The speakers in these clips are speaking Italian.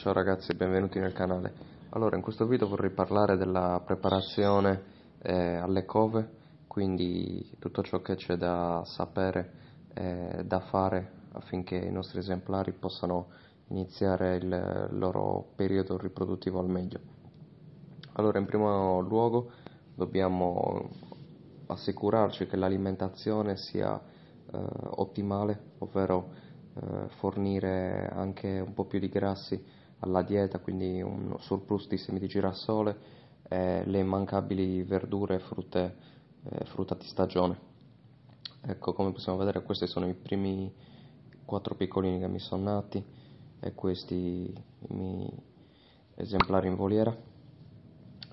Ciao ragazzi, benvenuti nel canale. Allora, in questo video vorrei parlare della preparazione eh, alle cove, quindi tutto ciò che c'è da sapere, eh, da fare affinché i nostri esemplari possano iniziare il loro periodo riproduttivo al meglio. Allora, in primo luogo dobbiamo assicurarci che l'alimentazione sia eh, ottimale, ovvero eh, fornire anche un po' più di grassi alla dieta, quindi un surplus di semi di girasole, e le immancabili verdure e eh, frutta di stagione. Ecco, come possiamo vedere questi sono i primi quattro piccolini che mi sono nati e questi i miei esemplari in voliera.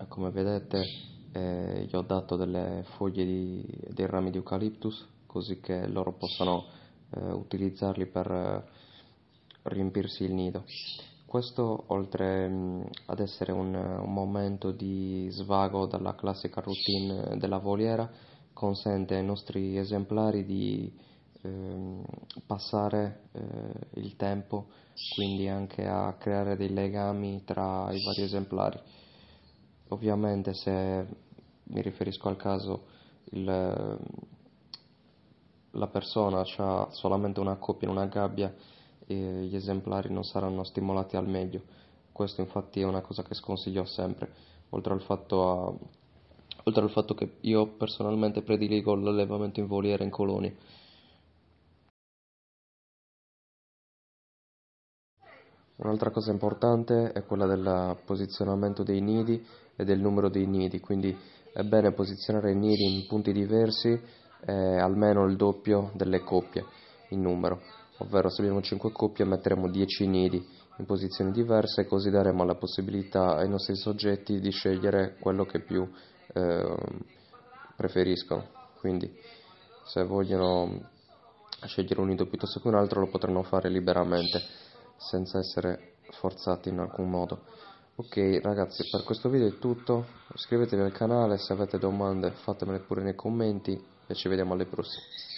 Come vedete eh, gli ho dato delle foglie di, dei rami di eucalyptus, così che loro possano eh, utilizzarli per eh, riempirsi il nido. Questo, oltre mm, ad essere un, un, momento di svago dalla classica routine della voliera, consente ai nostri esemplari di ehm, passare eh, il tempo, quindi anche a creare dei legami tra i vari esemplari. Ovviamente se mi riferisco al caso il, la persona ha solamente una coppia in una gabbia, e gli esemplari non saranno stimolati al meglio. Questo infatti è una cosa che sconsiglio sempre, oltre al fatto, a, oltre al fatto che io personalmente prediligo l'allevamento in voliere in colonie. Un'altra cosa importante è quella del posizionamento dei nidi e del numero dei nidi, quindi è bene posizionare i nidi in punti diversi, eh, almeno il doppio delle coppie in numero ovvero se abbiamo 5 coppie metteremo 10 nidi in posizioni diverse così daremo la possibilità ai nostri soggetti di scegliere quello che più eh, preferiscono quindi se vogliono scegliere un nido piuttosto che un altro lo potranno fare liberamente senza essere forzati in alcun modo ok ragazzi per questo video è tutto iscrivetevi al canale se avete domande fatemele pure nei commenti e ci vediamo alle prossime